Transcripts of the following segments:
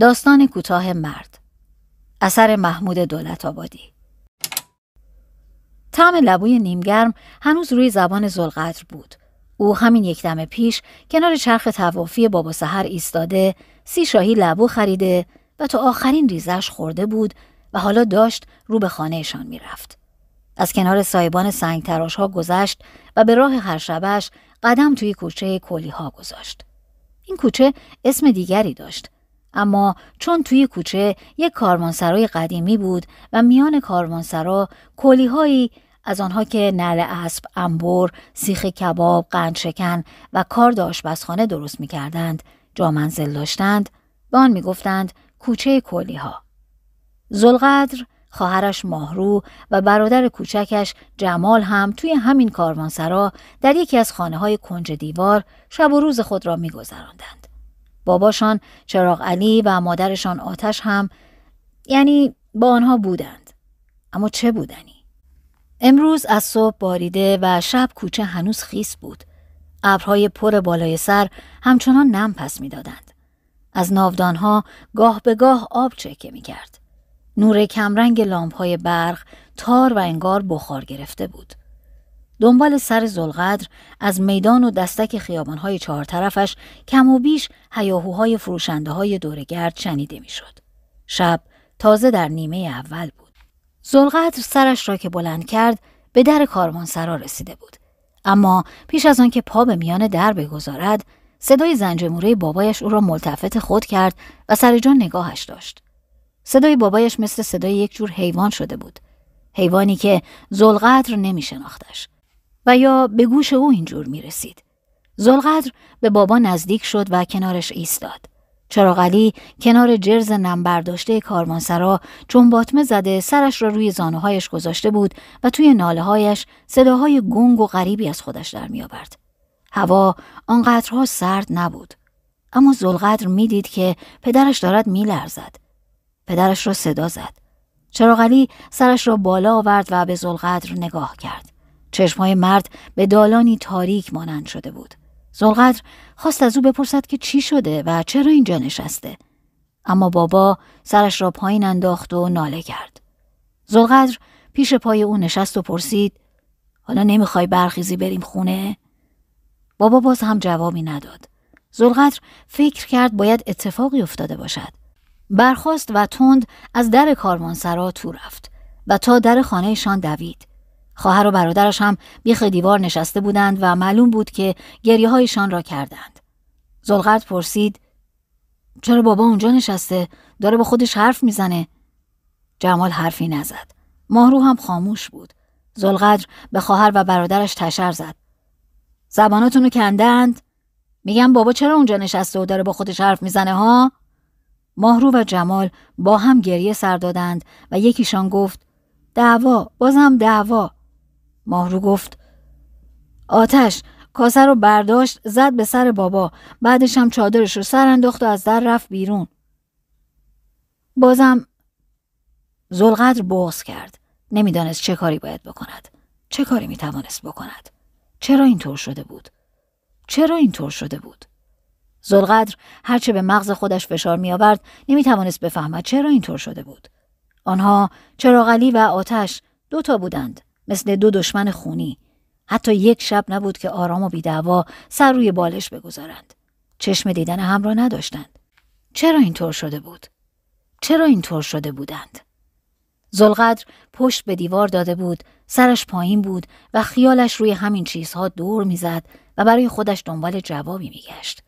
داستان کوتاه مرد اثر محمود دولت آبادی تعم لبوی نیمگرم هنوز روی زبان زلقدر بود او همین یک دم پیش کنار چرخ توافی بابا سهر ایستاده سی شاهی لبو خریده و تا آخرین ریزش خورده بود و حالا داشت رو به خانهشان میرفت از کنار سایبان سنگ تراش ها گذشت و به راه هر شبش قدم توی کوچه کلی ها گذاشت این کوچه اسم دیگری داشت اما چون توی کوچه یک کاروانسرای قدیمی بود و میان کاروانسرا کلیهایی از آنها که نل اسب، انبر، سیخ کباب، قند شکن و کارد آشپزخانه درست میکردند، جا منزل داشتند، به آن میگفتند کوچه ها زلقدر خواهرش ماهرو و برادر کوچکش جمال هم توی همین کاروانسرا در یکی از خانه های کنج دیوار شب و روز خود را میگذراندند. باباشان چراغ علی و مادرشان آتش هم یعنی با آنها بودند اما چه بودنی امروز از صبح باریده و شب کوچه هنوز خیس بود ابرهای پر بالای سر همچنان نم پس میدادند از ناودانها گاه به گاه آب چکه می کرد. نور کمرنگ لامپ های برق تار و انگار بخار گرفته بود. دنبال سر زلقدر از میدان و دستک خیابانهای چهار طرفش کم و بیش هیاهوهای فروشنده های دورگرد شنیده میشد. شب تازه در نیمه اول بود. زلقدر سرش را که بلند کرد به در سرا رسیده بود. اما پیش از آنکه پا به میان در بگذارد، صدای زنجموره بابایش او را ملتفت خود کرد و سر نگاهش داشت. صدای بابایش مثل صدای یک جور حیوان شده بود. حیوانی که زلقدر نمی شناختش. و یا به گوش او اینجور می رسید. زلقدر به بابا نزدیک شد و کنارش ایستاد. چراغلی کنار جرز نم برداشته کاروانسرا چون باطمه زده سرش را روی زانوهایش گذاشته بود و توی ناله هایش صداهای گنگ و غریبی از خودش در می آورد. هوا آنقدرها سرد نبود. اما زلقدر میدید که پدرش دارد میلرزد. پدرش را صدا زد. چراغلی سرش را بالا آورد و به زلقدر نگاه کرد. چشمهای مرد به دالانی تاریک مانند شده بود. زلقدر خواست از او بپرسد که چی شده و چرا اینجا نشسته. اما بابا سرش را پایین انداخت و ناله کرد. زلقدر پیش پای او نشست و پرسید حالا نمیخوای برخیزی بریم خونه؟ بابا باز هم جوابی نداد. زلقدر فکر کرد باید اتفاقی افتاده باشد. برخواست و تند از در کاروانسرا تو رفت و تا در خانهشان دوید. خواهر و برادرش هم بیخ دیوار نشسته بودند و معلوم بود که گریه هایشان را کردند. زلغرد پرسید چرا بابا اونجا نشسته؟ داره با خودش حرف میزنه. جمال حرفی نزد. ماهرو هم خاموش بود. زلقدر به خواهر و برادرش تشر زد. زباناتونو کندند؟ میگم بابا چرا اونجا نشسته و داره با خودش حرف میزنه ها؟ ماهرو و جمال با هم گریه سر دادند و یکیشان گفت دعوا بازم دعوا ماهرو گفت آتش کاسه رو برداشت زد به سر بابا بعدش هم چادرش رو سر انداخت و از در رفت بیرون بازم زلقدر بغز کرد نمیدانست چه کاری باید بکند چه کاری میتوانست بکند چرا اینطور شده بود چرا اینطور شده بود زلقدر هرچه به مغز خودش فشار میآورد نمیتوانست بفهمد چرا اینطور شده بود آنها چراغلی و آتش دوتا بودند مثل دو دشمن خونی حتی یک شب نبود که آرام و بیدعوا سر روی بالش بگذارند چشم دیدن هم را نداشتند چرا اینطور شده بود چرا اینطور شده بودند زلقدر پشت به دیوار داده بود سرش پایین بود و خیالش روی همین چیزها دور میزد و برای خودش دنبال جوابی میگشت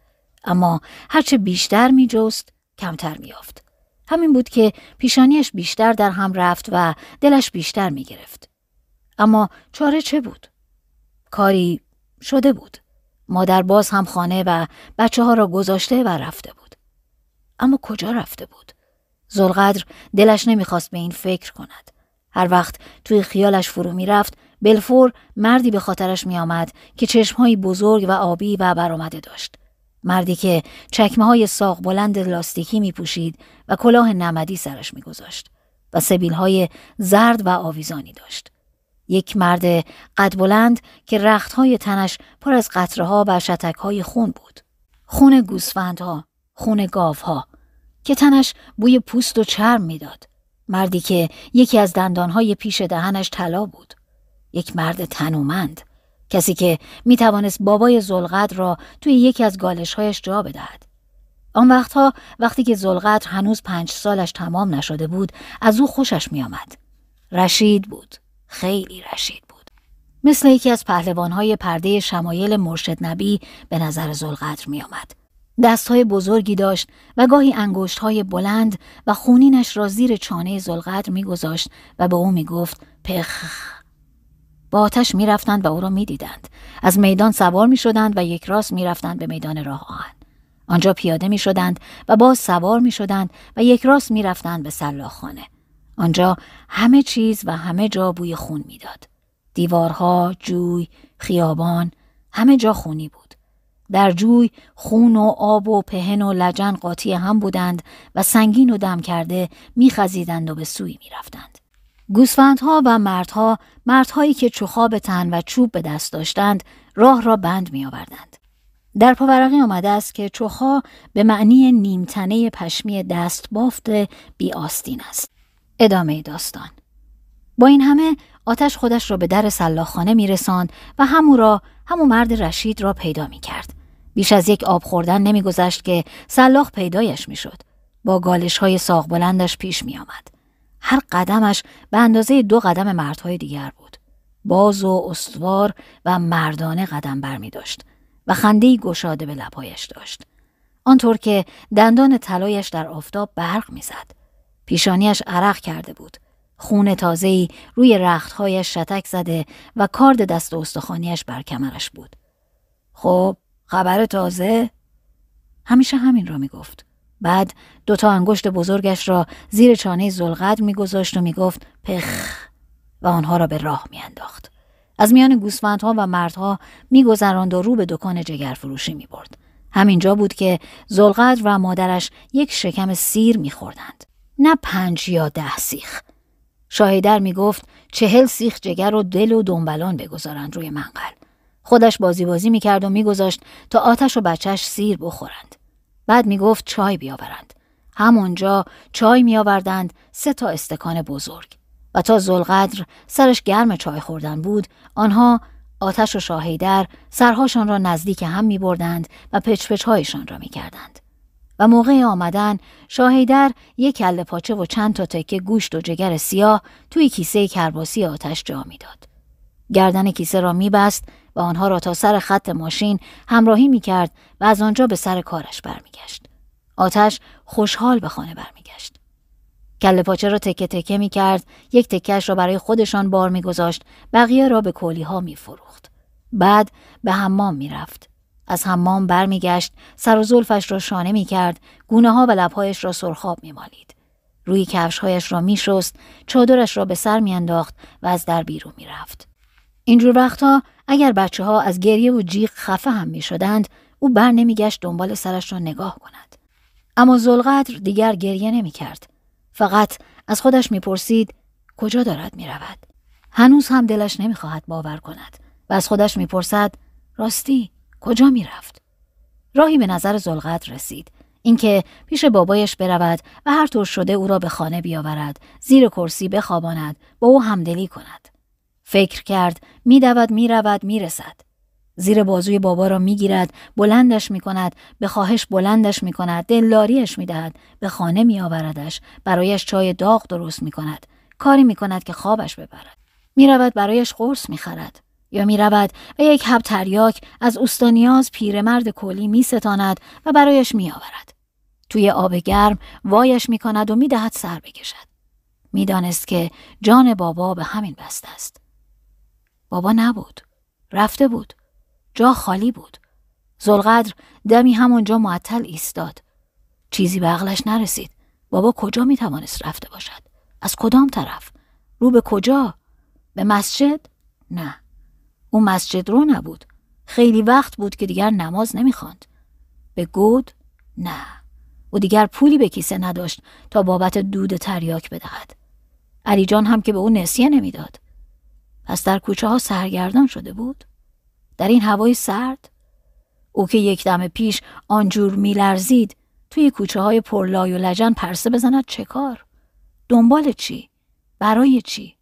اما هرچه بیشتر میجست کمتر میافت همین بود که پیشانیش بیشتر در هم رفت و دلش بیشتر میگرفت اما چاره چه بود؟ کاری شده بود. مادر باز هم خانه و بچه ها را گذاشته و رفته بود. اما کجا رفته بود؟ زلقدر دلش نمیخواست به این فکر کند. هر وقت توی خیالش فرو میرفت بلفور مردی به خاطرش میآمد که چشمهایی بزرگ و آبی و برآمده داشت. مردی که چکمه های ساق بلند لاستیکی می پوشید و کلاه نمدی سرش می و سبیل های زرد و آویزانی داشت. یک مرد قد بلند که رختهای تنش پر از قطرهها و شتکهای خون بود. خون گوسفندها، خون گاوها که تنش بوی پوست و چرم میداد. مردی که یکی از دندانهای پیش دهنش طلا بود. یک مرد تنومند، کسی که می توانست بابای زلغت را توی یکی از گالشهایش جا بدهد. آن وقتها وقتی که زلغت هنوز پنج سالش تمام نشده بود از او خوشش می آمد. رشید بود. خیلی رشید بود. مثل یکی از پهلوانهای پرده شمایل مرشد نبی به نظر زلقدر می آمد. دستهای بزرگی داشت و گاهی های بلند و خونینش را زیر چانه زلقدر میگذاشت و به او میگفت پخ با آتش میرفتند و او را میدیدند از میدان سوار شدند و یک راست میرفتند به میدان راه آهن آنجا پیاده میشدند و باز سوار میشدند و یک راست میرفتند به سلاخانه آنجا همه چیز و همه جا بوی خون میداد. دیوارها، جوی، خیابان، همه جا خونی بود. در جوی خون و آب و پهن و لجن قاطی هم بودند و سنگین و دم کرده میخزیدند و به سوی میرفتند. گوسفندها و مردها مردهایی که چوخا تن و چوب به دست داشتند راه را بند می آوردند. در پاورقی آمده است که چوخا به معنی نیمتنه پشمی دست بافت بی آستین است. ادامه داستان با این همه آتش خودش را به در سلاخانه رسان و همو را همو مرد رشید را پیدا می کرد. بیش از یک آب خوردن نمیگذشت که سلاخ پیدایش میشد. با گالش های ساق بلندش پیش می آمد. هر قدمش به اندازه دو قدم مردهای دیگر بود. باز و استوار و مردانه قدم بر می داشت و خنده گشاده به لبهایش داشت. آنطور که دندان طلایش در آفتاب برق میزد. پیشانیش عرق کرده بود. خون تازه‌ای روی رختهایش شتک زده و کارد دست و استخوانیش بر کمرش بود. خب، خبر تازه؟ همیشه همین را می گفت. بعد دوتا انگشت بزرگش را زیر چانه می میگذاشت و گفت پخ و آنها را به راه میانداخت. از میان گوسفندها و مردها میگذراند و رو به دکان جگرفروشی میبرد. همینجا بود که زلقدر و مادرش یک شکم سیر میخوردند. نه پنج یا ده سیخ. شاهیدر می گفت چهل سیخ جگر و دل و دنبلان بگذارند روی منقل. خودش بازی بازی می کرد و می گذاشت تا آتش و بچهش سیر بخورند. بعد می گفت چای بیاورند. همونجا چای می آوردند سه تا استکان بزرگ. و تا زلقدر سرش گرم چای خوردن بود آنها آتش و شاهیدر سرهاشان را نزدیک هم می بردند و پچپچهایشان را می کردند. و موقع آمدن شاهیدر یک کله پاچه و چند تا تکه گوشت و جگر سیاه توی کیسه کرباسی آتش جا میداد. گردن کیسه را میبست و آنها را تا سر خط ماشین همراهی کرد و از آنجا به سر کارش برمیگشت. آتش خوشحال به خانه برمیگشت. کله پاچه را تکه تکه می کرد، یک تکش را برای خودشان بار میگذاشت، بقیه را به کلی ها می فروخت. بعد به حمام میرفت. از حمام برمیگشت سر و زلفش را شانه می کرد گونه ها و لبهایش را سرخاب می مالید. روی کفشهایش را می شست، چادرش را به سر می انداخت و از در بیرون می رفت. اینجور وقتها اگر بچه ها از گریه و جیغ خفه هم می شدند، او بر نمی گشت دنبال سرش را نگاه کند. اما زلقدر دیگر گریه نمی کرد. فقط از خودش می پرسید کجا دارد می رود؟ هنوز هم دلش نمی خواهد باور کند و از خودش می راستی کجا میرفت؟ راهی به نظر زلغت رسید. اینکه پیش بابایش برود و هر طور شده او را به خانه بیاورد، زیر کرسی بخواباند، با او همدلی کند. فکر کرد رود می میرسد. زیر بازوی بابا را میگیرد بلندش کند به خواهش بلندش دلاریش می میدهد به خانه میآوردش برایش چای داغ درست کند کاری کند که خوابش ببرد رود برایش قرص میخرد یا می رود و یک حب تریاک از اوستانیاز پیرمرد کلی می ستاند و برایش می آورد. توی آب گرم وایش می کند و می دهد سر بکشد. می دانست که جان بابا به همین بسته است. بابا نبود. رفته بود. جا خالی بود. زلقدر دمی همونجا معطل ایستاد. چیزی به عقلش نرسید. بابا کجا می توانست رفته باشد؟ از کدام طرف؟ رو به کجا؟ به مسجد؟ نه. او مسجد رو نبود خیلی وقت بود که دیگر نماز نمیخواند به گود نه او دیگر پولی به کیسه نداشت تا بابت دود تریاک بدهد علی جان هم که به او نسیه نمیداد پس در کوچه ها سرگردان شده بود در این هوای سرد او که یک دم پیش آنجور میلرزید توی کوچه های پرلای و لجن پرسه بزند چه کار دنبال چی برای چی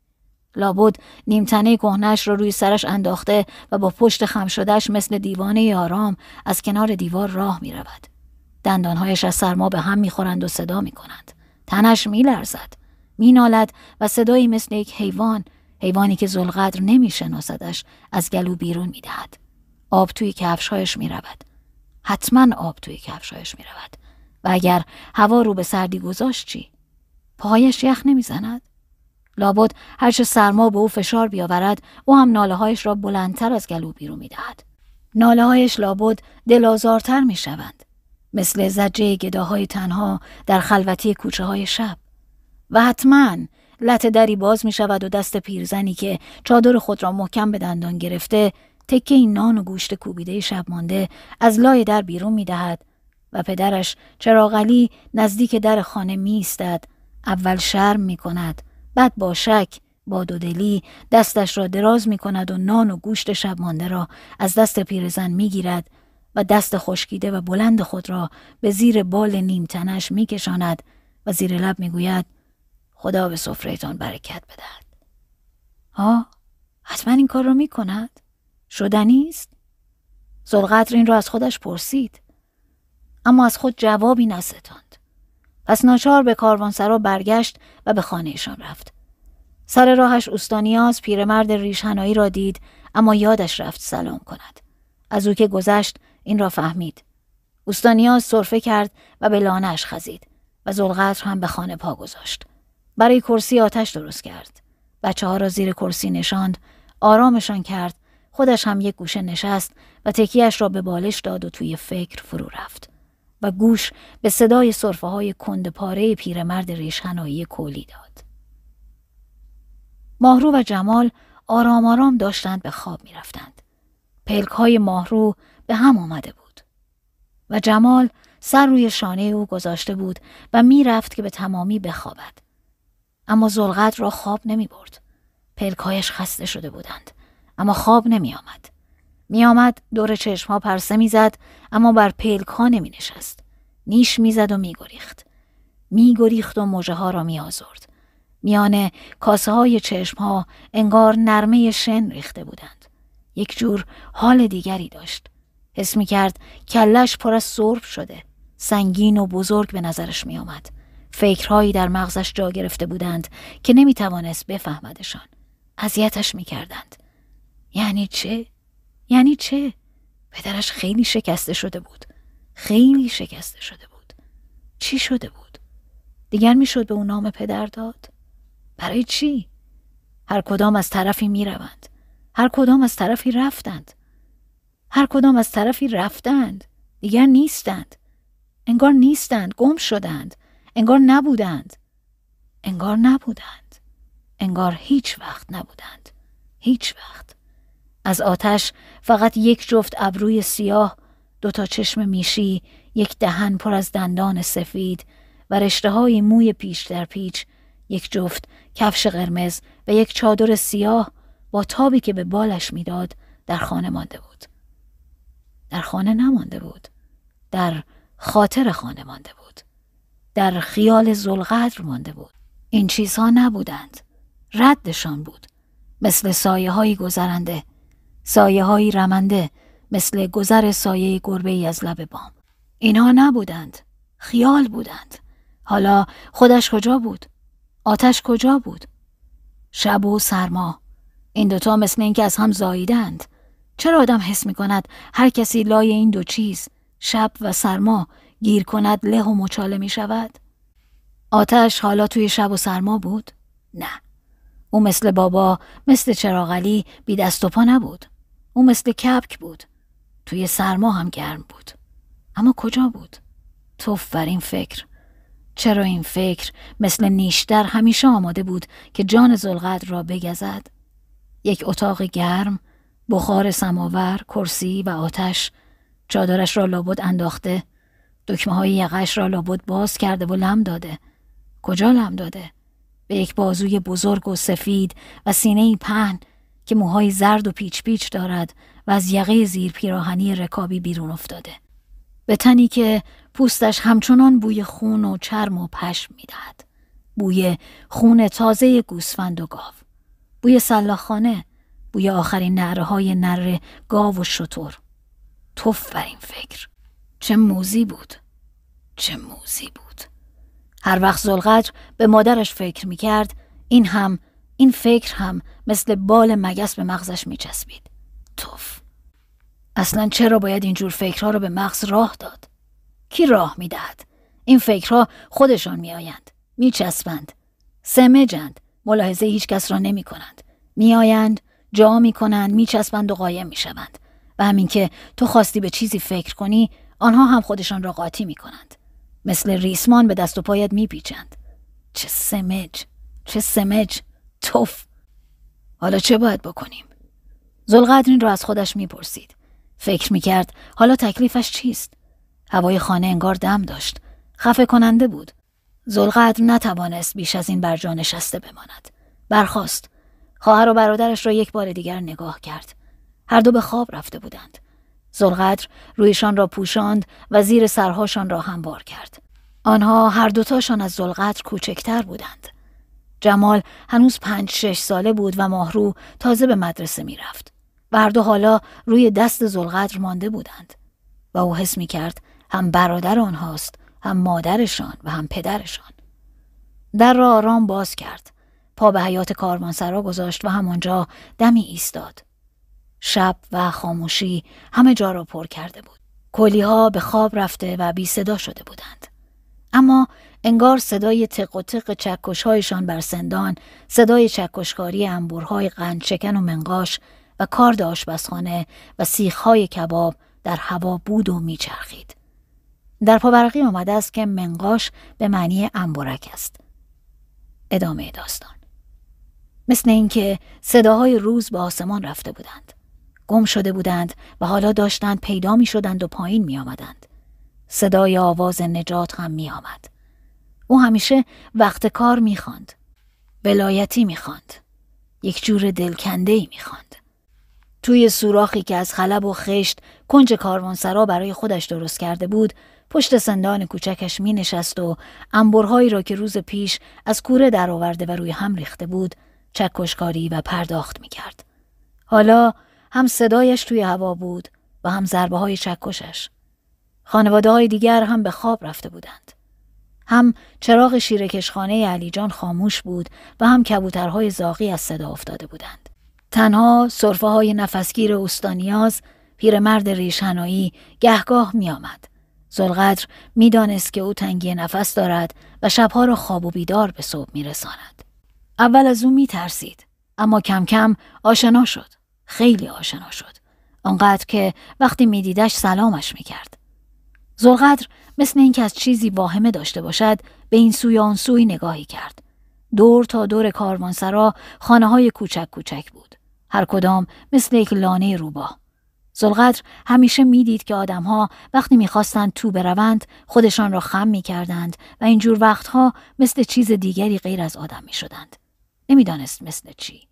لابد نیمتنه کهنش را روی سرش انداخته و با پشت خم شدهش مثل دیوانه آرام از کنار دیوار راه می رود. دندانهایش از سرما به هم میخورند و صدا می کنند. تنش می لرزد. می نالد و صدایی مثل یک حیوان حیوانی که زلقدر نمی شناسدش از گلو بیرون می دهد. آب توی کفشهایش می رود. حتما آب توی کفشهایش می رود. و اگر هوا رو به سردی گذاشت چی؟ پایش یخ نمیزند؟ لابد هرچه سرما به او فشار بیاورد او هم ناله هایش را بلندتر از گلو بیرون می دهد. ناله هایش لابد دلازارتر می شوند. مثل زجه گداهای تنها در خلوتی کوچه های شب. و حتما لط دری باز می شود و دست پیرزنی که چادر خود را محکم به دندان گرفته تکه این نان و گوشت کوبیده شب مانده از لای در بیرون می دهد و پدرش چراغلی نزدیک در خانه می اول شرم می کند بعد با شک با دودلی دستش را دراز می کند و نان و گوشت شب مانده را از دست پیرزن می گیرد و دست خشکیده و بلند خود را به زیر بال نیم تنش می کشاند و زیر لب می گوید خدا به سفرهتان برکت بدهد. ها؟ حتما این کار را می کند؟ شدنی است؟ این را از خودش پرسید اما از خود جوابی نستان پس ناچار به کاروانسرا برگشت و به خانهشان رفت. سر راهش استانیاز پیرمرد ریشهنایی را دید اما یادش رفت سلام کند. از او که گذشت این را فهمید. استانیاز صرفه کرد و به لانش خزید و زلغتر هم به خانه پا گذاشت. برای کرسی آتش درست کرد. بچه ها را زیر کرسی نشاند، آرامشان کرد، خودش هم یک گوشه نشست و تکیهش را به بالش داد و توی فکر فرو رفت. و گوش به صدای صرفه های کندپاره پیرمرد ریشخنایی کولی داد. ماهرو و جمال آرام آرام داشتند به خواب می رفتند. پلک های ماهرو به هم آمده بود. و جمال سر روی شانه او گذاشته بود و می رفت که به تمامی بخوابد. اما زلغت را خواب نمی برد. پلکایش خسته شده بودند. اما خواب نمی آمد. میآمد دور ها پرسه میزد اما بر پلکها نمی نشست. نیش میزد و میگریخت. میگریخت و موجه ها را آزرد. میان کاسه های چشم ها انگار نرمه شن ریخته بودند. یک جور حال دیگری داشت. حس می کرد کلش پر از سرب شده. سنگین و بزرگ به نظرش می آمد. فکرهایی در مغزش جا گرفته بودند که نمی توانست بفهمدشان. اذیتش می کردند. یعنی چه؟ یعنی چه؟ پدرش خیلی شکسته شده بود. خیلی شکسته شده بود. چی شده بود؟ دیگر میشد به او نام پدر داد؟ برای چی؟ هر کدام از طرفی می روند هر کدام از طرفی رفتند. هر کدام از طرفی رفتند. دیگر نیستند. انگار نیستند. گم شدند. انگار نبودند. انگار نبودند. انگار هیچ وقت نبودند. هیچ وقت. از آتش فقط یک جفت ابروی سیاه، دو تا چشم میشی، یک دهن پر از دندان سفید و رشته های موی پیش در پیچ، یک جفت کفش قرمز و یک چادر سیاه با تابی که به بالش میداد در خانه مانده بود. در خانه نمانده بود. در خاطر خانه مانده بود. در خیال زلغدر مانده بود. این چیزها نبودند. ردشان بود. مثل سایه های گذرنده سایه های رمنده مثل گذر سایه گربه ای از لب بام. اینها نبودند. خیال بودند. حالا خودش کجا بود؟ آتش کجا بود؟ شب و سرما. این دوتا مثل اینکه از هم زاییدند. چرا آدم حس می کند هر کسی لای این دو چیز شب و سرما گیر کند له و مچاله می شود؟ آتش حالا توی شب و سرما بود؟ نه. او مثل بابا مثل چراغلی بی دست و پا نبود. او مثل کبک بود. توی سرما هم گرم بود. اما کجا بود؟ توف بر این فکر. چرا این فکر مثل نیشتر همیشه آماده بود که جان زلغد را بگزد؟ یک اتاق گرم، بخار سماور، کرسی و آتش، چادرش را لابد انداخته، دکمه های یقش را لابد باز کرده و لم داده. کجا لم داده؟ به یک بازوی بزرگ و سفید و سینه پهن که موهای زرد و پیچ پیچ دارد و از یقه زیر پیراهنی رکابی بیرون افتاده. به تنی که پوستش همچنان بوی خون و چرم و پشم میدهد. بوی خون تازه گوسفند و گاو. بوی سلاخانه. بوی آخرین نره های نره گاو و شطور. توف بر این فکر. چه موزی بود. چه موزی بود. هر وقت زلغت به مادرش فکر می کرد این هم این فکر هم مثل بال مگس به مغزش چسبید توف. اصلا چرا باید اینجور فکرها رو به مغز راه داد؟ کی راه دهد؟ این فکرها خودشان میآیند، میچسبند، سمجند، ملاحظه هیچ کس را نمی کنند. میآیند، جا می کنند، چسبند و قایم شوند و همین که تو خواستی به چیزی فکر کنی، آنها هم خودشان را قاطی می کنند. مثل ریسمان به دست و پایت میپیچند. چه سمج، چه سمج، توف حالا چه باید بکنیم؟ این را از خودش میپرسید. فکر میکرد حالا تکلیفش چیست؟ هوای خانه انگار دم داشت. خفه کننده بود. زلقدر نتوانست بیش از این بر جانشسته نشسته بماند. برخاست. خواهر و برادرش را یک بار دیگر نگاه کرد. هر دو به خواب رفته بودند. زلقدر رویشان را پوشاند و زیر سرهاشان را هموار کرد. آنها هر دوتاشان از زلقدر کوچکتر بودند. جمال هنوز پنج شش ساله بود و ماهرو تازه به مدرسه می رفت. هر حالا روی دست زلقدر مانده بودند و او حس می کرد هم برادر آنهاست هم مادرشان و هم پدرشان در را آرام باز کرد پا به حیات کاروانسرا گذاشت و همانجا دمی ایستاد شب و خاموشی همه جا را پر کرده بود کلیها به خواب رفته و بی صدا شده بودند اما انگار صدای تق و تق چکشهایشان بر سندان، صدای چکشکاری انبورهای قند و منقاش و کارد آشپزخانه و سیخهای کباب در هوا بود و میچرخید. در پاورقی آمده است که منقاش به معنی انبرک است. ادامه داستان مثل اینکه صداهای روز به آسمان رفته بودند. گم شده بودند و حالا داشتند پیدا می شدند و پایین می آمدند. صدای آواز نجات هم می او همیشه وقت کار میخواند ولایتی میخواند یک جور ای میخواند توی سوراخی که از خلب و خشت کنج کاروانسرا برای خودش درست کرده بود پشت سندان کوچکش می نشست و انبرهایی را که روز پیش از کوره درآورده و روی هم ریخته بود چکشکاری و پرداخت میکرد. حالا هم صدایش توی هوا بود و هم ضربه های چکشش. خانواده های دیگر هم به خواب رفته بودند. هم چراغ شیرکشخانه علیجان خاموش بود و هم کبوترهای زاغی از صدا افتاده بودند. تنها صرفه های نفسگیر استانیاز پیرمرد ریشهنایی گهگاه می آمد. زلقدر می دانست که او تنگی نفس دارد و شبها را خواب و بیدار به صبح می رساند. اول از او می ترسید. اما کم کم آشنا شد. خیلی آشنا شد. آنقدر که وقتی می دیدش سلامش می کرد. زلقدر مثل اینکه از چیزی واهمه داشته باشد به این سوی آن سوی نگاهی کرد. دور تا دور کاروانسرا خانه های کوچک کوچک بود. هر کدام مثل یک لانه روبا. زلقدر همیشه میدید که آدمها وقتی میخواستند تو بروند خودشان را خم میکردند و اینجور وقتها مثل چیز دیگری غیر از آدم میشدند. نمیدانست مثل چی.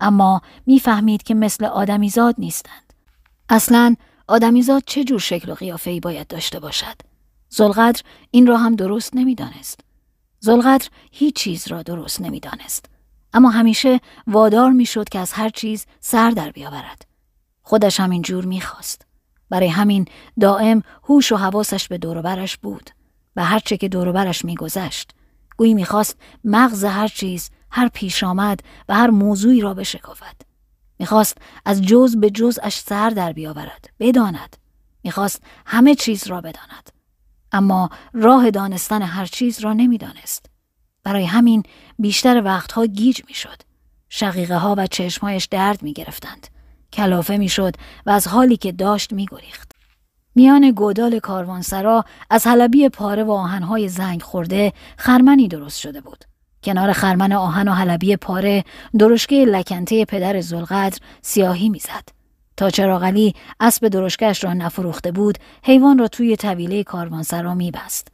اما میفهمید که مثل آدمیزاد نیستند. اصلا آدمیزاد چه جور شکل و قیافه ای باید داشته باشد زلقدر این را هم درست نمیدانست زلقدر هیچ چیز را درست نمیدانست اما همیشه وادار میشد که از هر چیز سر در بیاورد خودش هم اینجور میخواست برای همین دائم هوش و حواسش به دوروبرش بود و هر چه که دوروبرش میگذشت گویی میخواست مغز هر چیز هر پیش آمد و هر موضوعی را بشکافد میخواست از جز به اش سر در بیاورد بداند میخواست همه چیز را بداند اما راه دانستن هر چیز را نمیدانست برای همین بیشتر وقتها گیج میشد شقیقه ها و چشمهایش درد میگرفتند. کلافه میشد و از حالی که داشت میگریخت میان گودال کاروانسرا از حلبی پاره و آهنهای زنگ خورده خرمنی درست شده بود کنار خرمن آهن و حلبی پاره درشکه لکنته پدر زلقدر سیاهی میزد. تا چراغلی اسب درشکش را نفروخته بود حیوان را توی طویله کاروانسرا میبست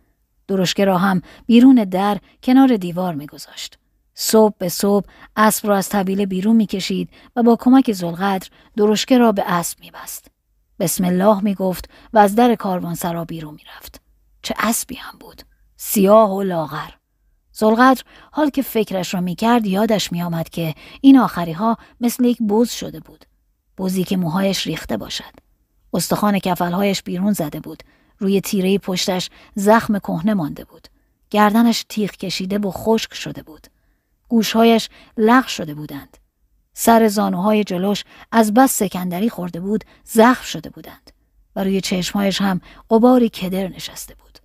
درشکه را هم بیرون در کنار دیوار میگذاشت صبح به صبح اسب را از طویله بیرون میکشید و با کمک زلقدر درشکه را به اسب میبست بسم الله میگفت و از در کاروانسرا بیرون میرفت چه اسبی هم بود سیاه و لاغر زلقدر حال که فکرش را میکرد یادش میآمد که این آخری ها مثل یک بوز شده بود. بوزی که موهایش ریخته باشد. استخوان کفلهایش بیرون زده بود. روی تیره پشتش زخم کهنه مانده بود. گردنش تیغ کشیده و خشک شده بود. گوشهایش لغ شده بودند. سر زانوهای جلوش از بس سکندری خورده بود زخم شده بودند و روی چشمهایش هم قباری کدر نشسته بود.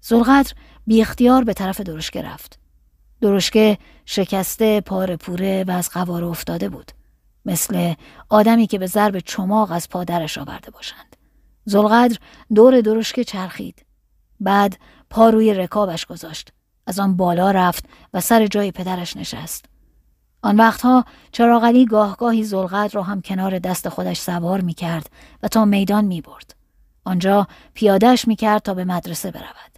زلقدر بی اختیار به طرف درشکه رفت. درشکه شکسته پار پوره و از قواره افتاده بود. مثل آدمی که به ضرب چماق از پادرش آورده باشند. زلغدر دور درشکه چرخید. بعد پا روی رکابش گذاشت. از آن بالا رفت و سر جای پدرش نشست. آن وقتها چراغلی گاهگاهی زلغدر را هم کنار دست خودش سوار می کرد و تا میدان می برد. آنجا پیادهش می کرد تا به مدرسه برود.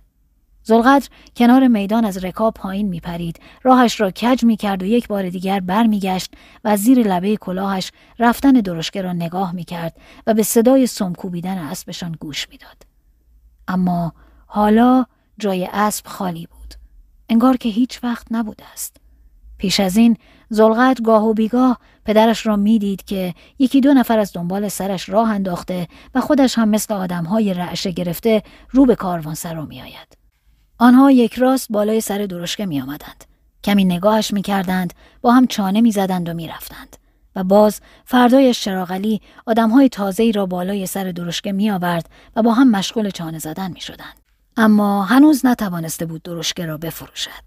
زلقدر کنار میدان از رکاب پایین میپرید راهش را کج میکرد و یک بار دیگر برمیگشت و زیر لبه کلاهش رفتن درشکه را نگاه میکرد و به صدای کوبیدن اسبشان گوش میداد اما حالا جای اسب خالی بود انگار که هیچ وقت نبوده است پیش از این زلغت گاه و بیگاه پدرش را میدید که یکی دو نفر از دنبال سرش راه انداخته و خودش هم مثل آدمهای رعشه گرفته رو به می میآید آنها یک راست بالای سر درشکه می آمدند. کمی نگاهش می کردند، با هم چانه می زدند و می رفتند. و باز فردای شراغلی آدمهای تازه را بالای سر درشکه می آورد و با هم مشغول چانه زدن می شدند. اما هنوز نتوانسته بود درشکه را بفروشد.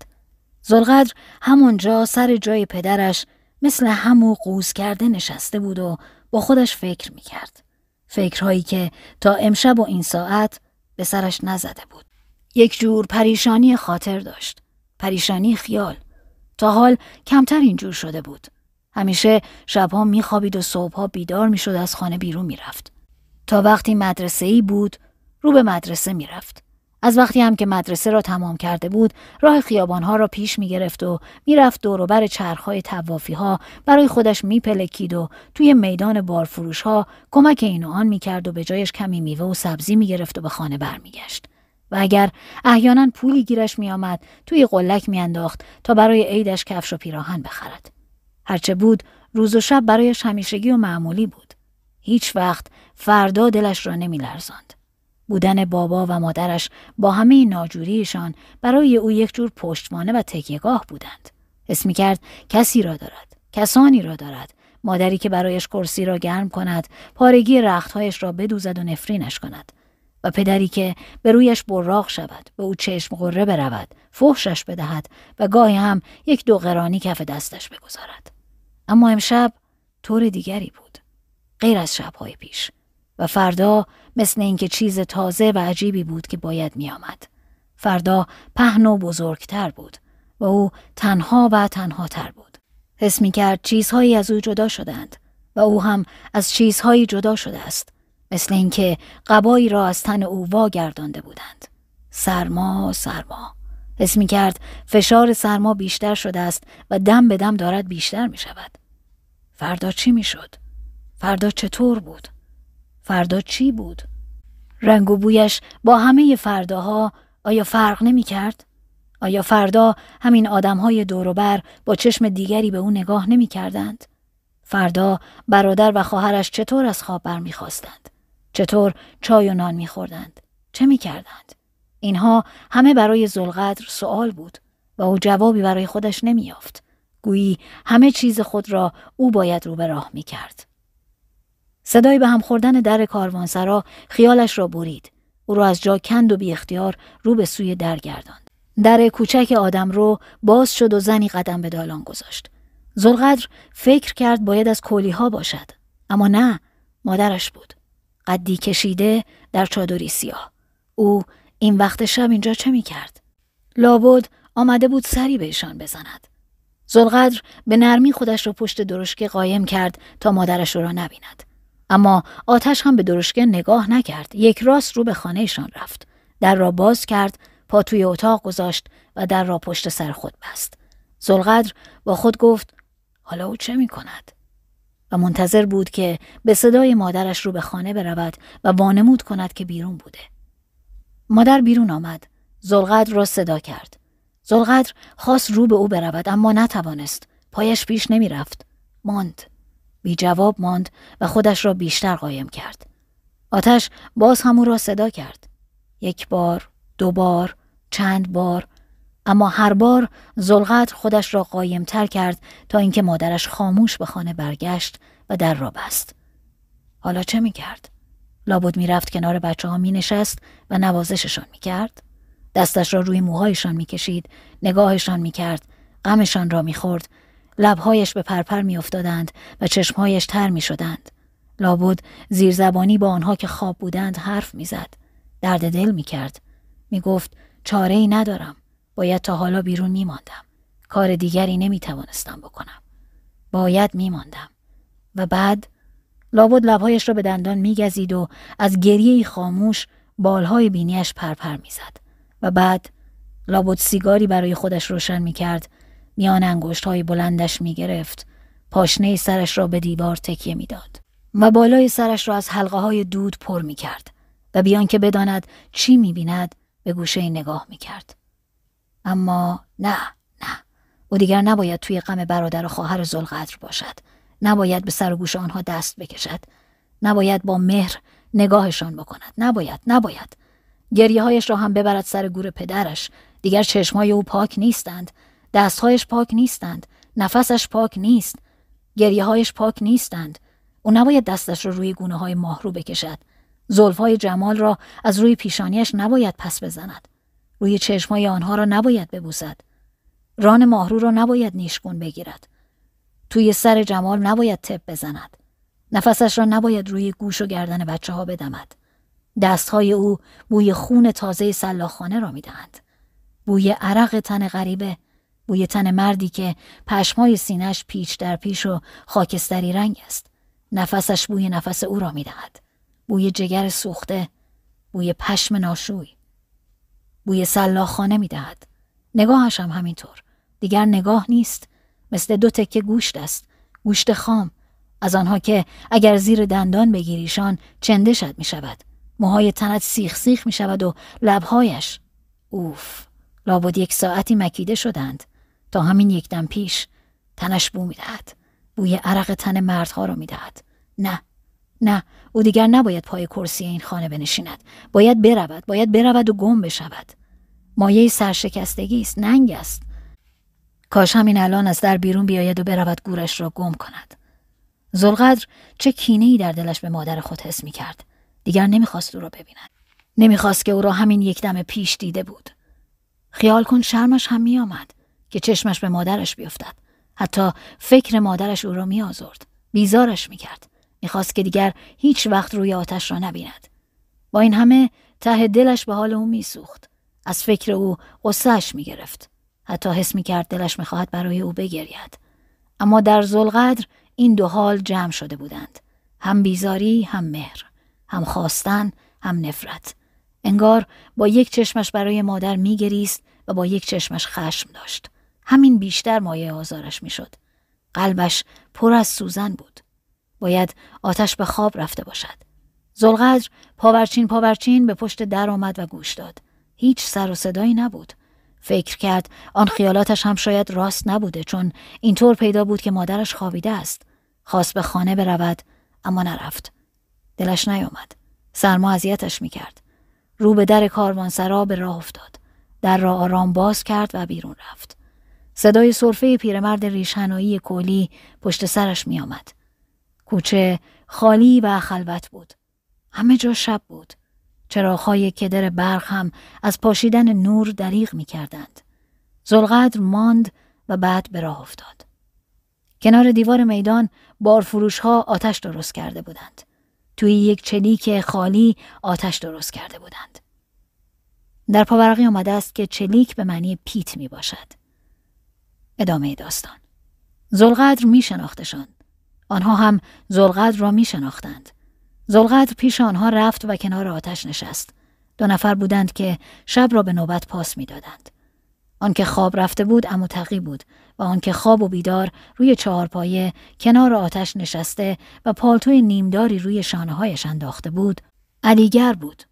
زلقدر همونجا سر جای پدرش مثل همو قوز کرده نشسته بود و با خودش فکر می کرد. فکرهایی که تا امشب و این ساعت به سرش نزده بود. یک جور پریشانی خاطر داشت. پریشانی خیال. تا حال کمتر اینجور شده بود. همیشه شبها میخوابید و صبحها بیدار میشد از خانه بیرون میرفت. تا وقتی مدرسه ای بود رو به مدرسه میرفت. از وقتی هم که مدرسه را تمام کرده بود راه خیابانها را پیش میگرفت و میرفت دوروبر چرخهای توافی ها برای خودش میپلکید و توی میدان بارفروشها ها کمک این و آن میکرد و به جایش کمی میوه و سبزی میگرفت و به خانه برمیگشت. و اگر احیانا پولی گیرش آمد، توی قلک میانداخت تا برای عیدش کفش و پیراهن بخرد هرچه بود روز و شب برایش همیشگی و معمولی بود هیچ وقت فردا دلش را لرزند. بودن بابا و مادرش با همه ناجوریشان برای او یک جور پشتوانه و تکیهگاه بودند اسم کرد کسی را دارد کسانی را دارد مادری که برایش کرسی را گرم کند پارگی رختهایش را بدوزد و نفرینش کند و پدری که به رویش براغ شود به او چشم غره برود فحشش بدهد و گاهی هم یک دو قرانی کف دستش بگذارد اما امشب طور دیگری بود غیر از شبهای پیش و فردا مثل اینکه چیز تازه و عجیبی بود که باید میآمد فردا پهن و بزرگتر بود و او تنها و تنها تر بود حس می کرد چیزهایی از او جدا شدند و او هم از چیزهایی جدا شده است مثل اینکه قبایی را از تن او واگردانده بودند سرما سرما حس کرد فشار سرما بیشتر شده است و دم به دم دارد بیشتر می شود فردا چی می شد؟ فردا چطور بود؟ فردا چی بود؟ رنگ و بویش با همه فرداها آیا فرق نمی کرد؟ آیا فردا همین آدم های دوروبر با چشم دیگری به او نگاه نمی کردند؟ فردا برادر و خواهرش چطور از خواب خواستند؟ چطور چای و نان میخوردند چه میکردند اینها همه برای زلقدر سوال بود و او جوابی برای خودش نمییافت گویی همه چیز خود را او باید رو به راه میکرد صدای به هم خوردن در کاروانسرا خیالش را برید او را از جا کند و بی اختیار رو به سوی در گرداند در کوچک آدم رو باز شد و زنی قدم به دالان گذاشت زلقدر فکر کرد باید از کولی ها باشد اما نه مادرش بود قدی کشیده در چادری سیاه. او این وقت شب اینجا چه می کرد؟ لابد آمده بود سری بهشان بزند. زلقدر به نرمی خودش را پشت درشکه قایم کرد تا مادرش را نبیند. اما آتش هم به درشکه نگاه نکرد. یک راست رو به خانهشان رفت. در را باز کرد، پا توی اتاق گذاشت و در را پشت سر خود بست. زلقدر با خود گفت حالا او چه می کند؟ و منتظر بود که به صدای مادرش رو به خانه برود و وانمود کند که بیرون بوده. مادر بیرون آمد. زلقدر را صدا کرد. زلقدر خواست رو به او برود اما نتوانست. پایش پیش نمی رفت. ماند. بی جواب ماند و خودش را بیشتر قایم کرد. آتش باز هم او را صدا کرد. یک بار، دو بار، چند بار اما هر بار زلغت خودش را تر کرد تا اینکه مادرش خاموش به خانه برگشت و در را بست. حالا چه می کرد؟ لابد می رفت کنار بچه ها می نشست و نوازششان می کرد؟ دستش را روی موهایشان می کشید، نگاهشان می کرد، غمشان را می خورد، لبهایش به پرپر می افتادند و چشمهایش تر می شدند. لابد زیرزبانی با آنها که خواب بودند حرف می زد. درد دل می کرد. می گفت چاره ای ندارم. باید تا حالا بیرون میماندم کار دیگری توانستم بکنم باید میماندم و بعد لابد لبهایش را به دندان میگزید و از گریه خاموش بالهای بینیش پرپر میزد و بعد لابد سیگاری برای خودش روشن کرد میان انگشت های بلندش میگرفت پاشنه سرش را به دیوار تکیه میداد و بالای سرش را از حلقه های دود پر کرد و بیان که بداند چی بیند به گوشه نگاه میکرد اما نه نه او دیگر نباید توی غم برادر و خواهر زلقدر باشد نباید به سر و گوش آنها دست بکشد نباید با مهر نگاهشان بکند نباید نباید هایش را هم ببرد سر گور پدرش دیگر چشمای او پاک نیستند دستهایش پاک نیستند نفسش پاک نیست هایش پاک نیستند او نباید دستش را رو روی گونه های ماهرو بکشد های جمال را از روی پیشانیش نباید پس بزند روی چشمای آنها را نباید ببوسد. ران ماهرو را نباید نیشگون بگیرد. توی سر جمال نباید تپ بزند. نفسش را نباید روی گوش و گردن بچه ها بدمد. دستهای او بوی خون تازه سلاخانه را میدهند. بوی عرق تن غریبه، بوی تن مردی که پشمای سینش پیچ در پیش و خاکستری رنگ است. نفسش بوی نفس او را میدهد. بوی جگر سوخته، بوی پشم ناشوی. بوی سلاخانه می دهد. نگاهش هم همینطور. دیگر نگاه نیست. مثل دو تکه گوشت است. گوشت خام. از آنها که اگر زیر دندان بگیریشان چندشت می شود. موهای تنت سیخ سیخ می شود و لبهایش. اوف. لابد یک ساعتی مکیده شدند. تا همین یک دم پیش. تنش بو می دهد. بوی عرق تن مردها را می دهد. نه. نه او دیگر نباید پای کرسی این خانه بنشیند باید برود باید برود و گم بشود مایه سرشکستگی است ننگ است کاش همین الان از در بیرون بیاید و برود گورش را گم کند زلقدر چه کینه ای در دلش به مادر خود حس می کرد دیگر نمیخواست او را ببیند نمیخواست که او را همین یک دم پیش دیده بود خیال کن شرمش هم می آمد که چشمش به مادرش بیفتد حتی فکر مادرش او را می بیزارش میکرد میخواست که دیگر هیچ وقت روی آتش را نبیند. با این همه ته دلش به حال او میسوخت. از فکر او قصهش میگرفت. حتی حس میکرد دلش میخواهد برای او بگرید. اما در زلقدر این دو حال جمع شده بودند. هم بیزاری هم مهر. هم خواستن هم نفرت. انگار با یک چشمش برای مادر میگریست و با یک چشمش خشم داشت. همین بیشتر مایه آزارش میشد. قلبش پر از سوزن بود. باید آتش به خواب رفته باشد. زلغدر پاورچین پاورچین به پشت در آمد و گوش داد. هیچ سر و صدایی نبود. فکر کرد آن خیالاتش هم شاید راست نبوده چون اینطور پیدا بود که مادرش خوابیده است. خواست به خانه برود اما نرفت. دلش نیامد. سرما اذیتش میکرد. رو به در کاروانسرا به راه افتاد. در را آرام باز کرد و بیرون رفت. صدای صرفه پیرمرد ریشنایی کولی پشت سرش میآمد. کوچه خالی و خلوت بود. همه جا شب بود. چراغهای کدر برق هم از پاشیدن نور دریغ می کردند. زلقدر ماند و بعد به راه افتاد. کنار دیوار میدان بارفروش ها آتش درست کرده بودند. توی یک چلیک خالی آتش درست کرده بودند. در پاورقی آمده است که چلیک به معنی پیت می باشد. ادامه داستان زلقدر می شناختشان آنها هم زلقدر را می شناختند. زلقدر پیش آنها رفت و کنار آتش نشست. دو نفر بودند که شب را به نوبت پاس می دادند. آنکه خواب رفته بود اما تقی بود و آنکه خواب و بیدار روی چهارپایه کنار آتش نشسته و پالتوی نیمداری روی شانه انداخته بود علیگر بود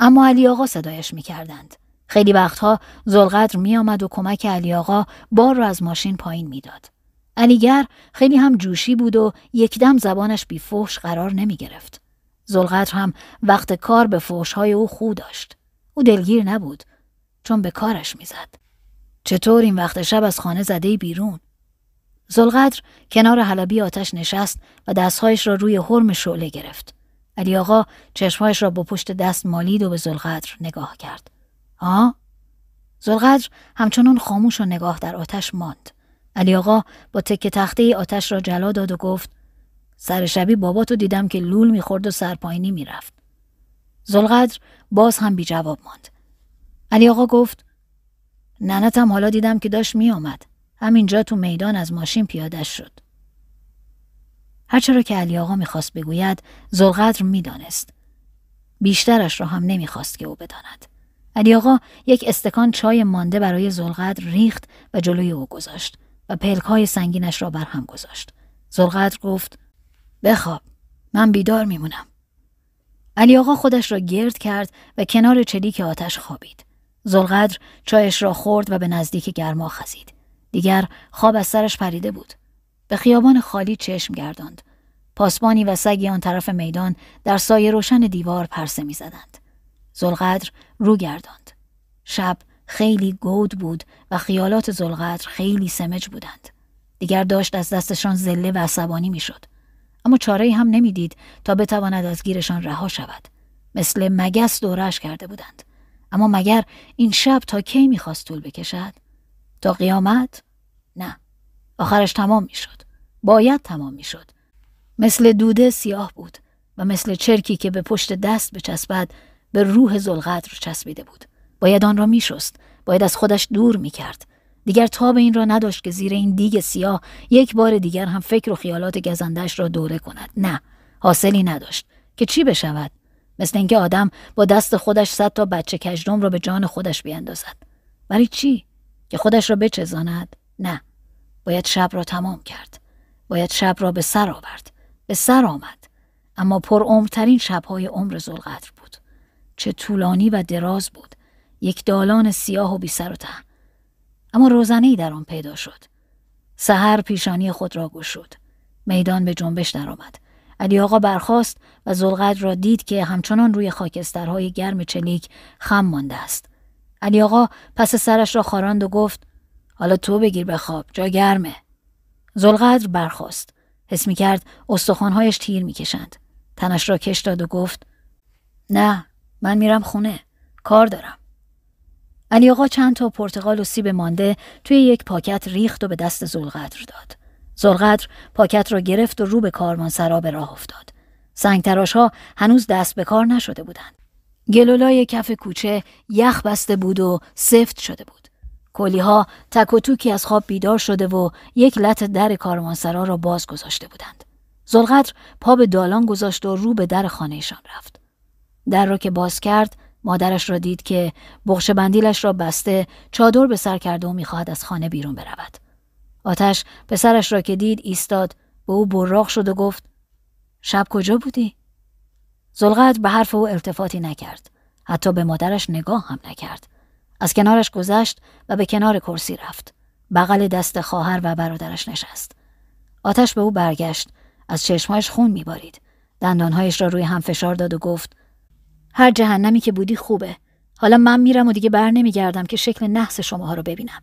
اما علی آقا صدایش می کردند. خیلی وقتها زلقدر می آمد و کمک علی آقا بار را از ماشین پایین میداد. علیگر خیلی هم جوشی بود و یکدم زبانش بی فحش قرار نمی گرفت. زلغتر هم وقت کار به های او خود داشت. او دلگیر نبود چون به کارش میزد. چطور این وقت شب از خانه زده بیرون؟ زلغتر کنار حلبی آتش نشست و دستهایش را روی حرم شعله گرفت. علی آقا چشمهایش را با پشت دست مالید و به زلغتر نگاه کرد. آه؟ زلغتر همچنان خاموش و نگاه در آتش ماند. علی آقا با تکه تخته آتش را جلا داد و گفت سر شبی بابا تو دیدم که لول میخورد و سرپاینی میرفت. زلقدر باز هم بی جواب ماند. علی آقا گفت ننتم حالا دیدم که داشت میآمد. همینجا تو میدان از ماشین پیاده شد. هرچرا که علی آقا میخواست بگوید زلقدر میدانست. بیشترش را هم نمیخواست که او بداند. علی آقا یک استکان چای مانده برای زلقدر ریخت و جلوی او گذاشت. و پلک های سنگینش را بر هم گذاشت. زلقدر گفت بخواب من بیدار میمونم. علی آقا خودش را گرد کرد و کنار چلیک آتش خوابید. زلقدر چایش را خورد و به نزدیک گرما خزید. دیگر خواب از سرش پریده بود. به خیابان خالی چشم گرداند. پاسبانی و سگی آن طرف میدان در سایه روشن دیوار پرسه میزدند. زلقدر رو گرداند. شب خیلی گود بود و خیالات زلغتر خیلی سمج بودند. دیگر داشت از دستشان زله و عصبانی میشد. اما چاره هم نمیدید تا بتواند از گیرشان رها شود. مثل مگس دورش کرده بودند. اما مگر این شب تا کی میخواست طول بکشد؟ تا قیامت؟ نه. آخرش تمام میشد. باید تمام میشد. مثل دوده سیاه بود و مثل چرکی که به پشت دست بچسبد به روح رو چسبیده بود. باید آن را میشست باید از خودش دور میکرد دیگر به این را نداشت که زیر این دیگ سیاه یک بار دیگر هم فکر و خیالات گزندش را دوره کند نه حاصلی نداشت که چی بشود مثل اینکه آدم با دست خودش صد تا بچه کجدم را به جان خودش بیاندازد ولی چی که خودش را بچزاند نه باید شب را تمام کرد باید شب را به سر آورد به سر آمد اما پر عمرترین شبهای عمر زلقدر بود چه طولانی و دراز بود یک دالان سیاه و بی سر و ته. اما روزنه در آن پیدا شد. سحر پیشانی خود را گشود. میدان به جنبش درآمد. علی آقا برخاست و زلغد را دید که همچنان روی خاکسترهای گرم چلیک خم مانده است. علی آقا پس سرش را خاراند و گفت حالا تو بگیر بخواب جا گرمه. زلقدر برخاست. حس می کرد استخوانهایش تیر می کشند. تنش را کش داد و گفت نه من میرم خونه کار دارم. علی آقا چند تا پرتقال و سیب مانده توی یک پاکت ریخت و به دست زلقدر داد. زلقدر پاکت را گرفت و رو به کاروانسرا به راه افتاد. سنگ ها هنوز دست به کار نشده بودند. گلولای کف کوچه یخ بسته بود و سفت شده بود. کلی ها تک و توکی از خواب بیدار شده و یک لط در کاروانسرا را باز گذاشته بودند. زلقدر پا به دالان گذاشت و رو به در خانهشان رفت. در را که باز کرد مادرش را دید که بخش بندیلش را بسته چادر به سر کرده و میخواهد از خانه بیرون برود. آتش به سرش را که دید ایستاد به او براغ شد و گفت شب کجا بودی؟ زلغت به حرف او التفاتی نکرد. حتی به مادرش نگاه هم نکرد. از کنارش گذشت و به کنار کرسی رفت. بغل دست خواهر و برادرش نشست. آتش به او برگشت. از چشمهایش خون میبارید. دندانهایش را روی هم فشار داد و گفت هر جهنمی که بودی خوبه حالا من میرم و دیگه بر نمیگردم که شکل نحس شماها رو ببینم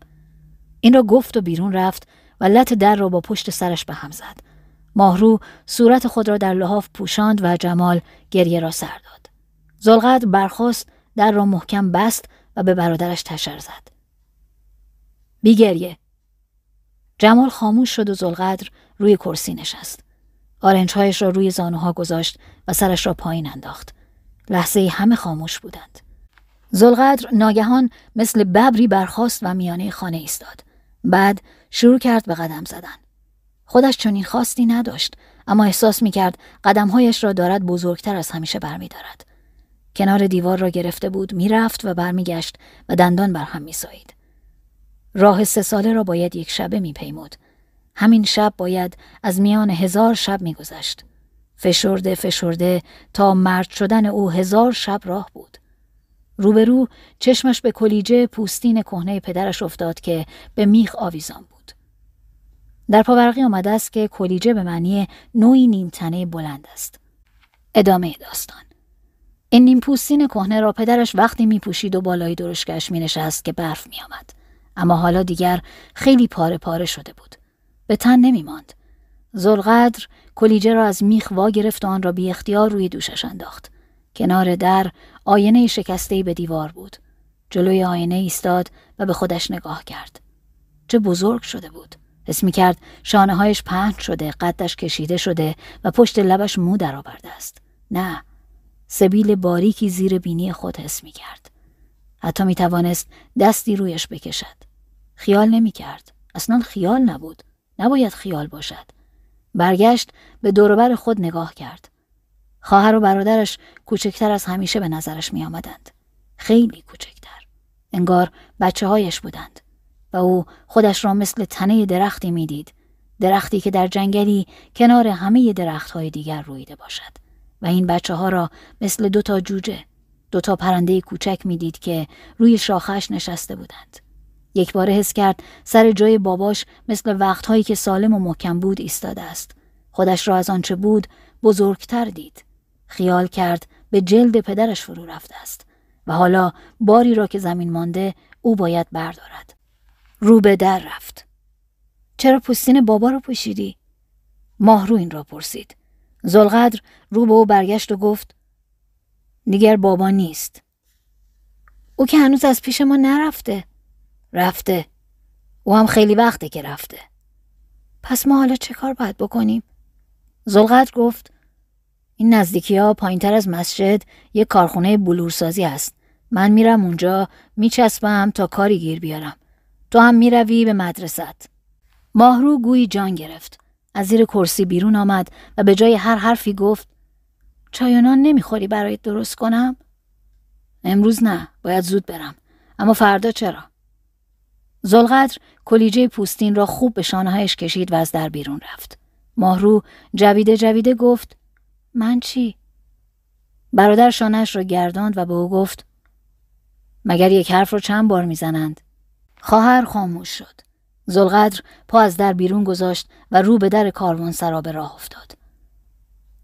این را گفت و بیرون رفت و لط در را با پشت سرش به هم زد ماهرو صورت خود را در لحاف پوشاند و جمال گریه را سر داد زلقدر برخواست در را محکم بست و به برادرش تشر زد بی گریه جمال خاموش شد و زلقدر روی کرسی نشست آرنجهایش را روی زانوها گذاشت و سرش را پایین انداخت لحظه همه خاموش بودند. زلقدر ناگهان مثل ببری برخاست و میانه خانه ایستاد. بعد شروع کرد به قدم زدن. خودش چنین خواستی نداشت اما احساس می کرد قدمهایش را دارد بزرگتر از همیشه دارد. کنار دیوار را گرفته بود میرفت و برمیگشت و دندان بر هم میسایید. راه سه ساله را باید یک شبه پیمود. همین شب باید از میان هزار شب گذشت. فشرده فشرده تا مرد شدن او هزار شب راه بود. روبرو چشمش به کلیجه پوستین کهنه پدرش افتاد که به میخ آویزان بود. در پاورقی آمده است که کلیجه به معنی نوعی نیمتنه بلند است. ادامه داستان این نیم پوستین کهنه را پدرش وقتی می پوشید و بالای درشکش می نشست که برف می آمد. اما حالا دیگر خیلی پاره پاره شده بود. به تن نمی ماند. زلقدر کلیجه را از میخ وا گرفت و آن را بی اختیار روی دوشش انداخت. کنار در آینه شکسته به دیوار بود. جلوی آینه ایستاد و به خودش نگاه کرد. چه بزرگ شده بود. حس می کرد شانه هایش پهن شده، قدش کشیده شده و پشت لبش مو درآورده است. نه، سبیل باریکی زیر بینی خود حس می کرد. حتی می توانست دستی رویش بکشد. خیال نمی کرد. اصلا خیال نبود. نباید خیال باشد. برگشت به دوروبر خود نگاه کرد. خواهر و برادرش کوچکتر از همیشه به نظرش می آمدند. خیلی کوچکتر. انگار بچه هایش بودند. و او خودش را مثل تنه درختی میدید. درختی که در جنگلی کنار همه درخت های دیگر رویده باشد. و این بچه ها را مثل دوتا جوجه، دوتا پرنده کوچک میدید که روی شاخش نشسته بودند. یک بار حس کرد سر جای باباش مثل وقتهایی که سالم و محکم بود ایستاده است. خودش را از آنچه بود بزرگتر دید. خیال کرد به جلد پدرش فرو رفته است و حالا باری را که زمین مانده او باید بردارد. رو به در رفت. چرا پوستین بابا رو پوشیدی؟ رو این را پرسید. زلقدر رو به او برگشت و گفت دیگر بابا نیست. او که هنوز از پیش ما نرفته. رفته او هم خیلی وقته که رفته پس ما حالا چه کار باید بکنیم؟ زلغت گفت این نزدیکی ها پایین تر از مسجد یه کارخونه بلورسازی هست من میرم اونجا میچسبم تا کاری گیر بیارم تو هم میروی به مدرست ماهرو گویی جان گرفت از زیر کرسی بیرون آمد و به جای هر حرفی گفت چایانان نمیخوری برایت درست کنم؟ امروز نه باید زود برم اما فردا چرا؟ زلغدر کلیجه پوستین را خوب به شانهایش کشید و از در بیرون رفت. ماهرو جویده جویده گفت من چی؟ برادر شانهش را گرداند و به او گفت مگر یک حرف را چند بار میزنند؟ خواهر خاموش شد. زلغدر پا از در بیرون گذاشت و رو به در کاروان سرا به راه افتاد.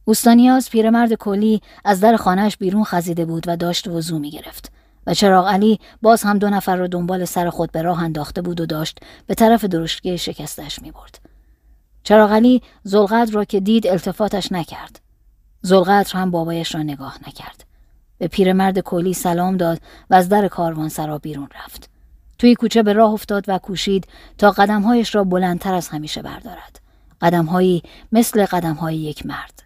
اوستانیاز پیرمرد کلی از در خانهش بیرون خزیده بود و داشت وضو می گرفت. و چراغ علی باز هم دو نفر را دنبال سر خود به راه انداخته بود و داشت به طرف درشگه شکستش می برد. چراغ علی زلغت را که دید التفاتش نکرد. زلغت هم بابایش را نگاه نکرد. به پیرمرد کلی سلام داد و از در کاروان سرا بیرون رفت. توی کوچه به راه افتاد و کوشید تا قدمهایش را بلندتر از همیشه بردارد. قدمهایی مثل قدمهای یک مرد.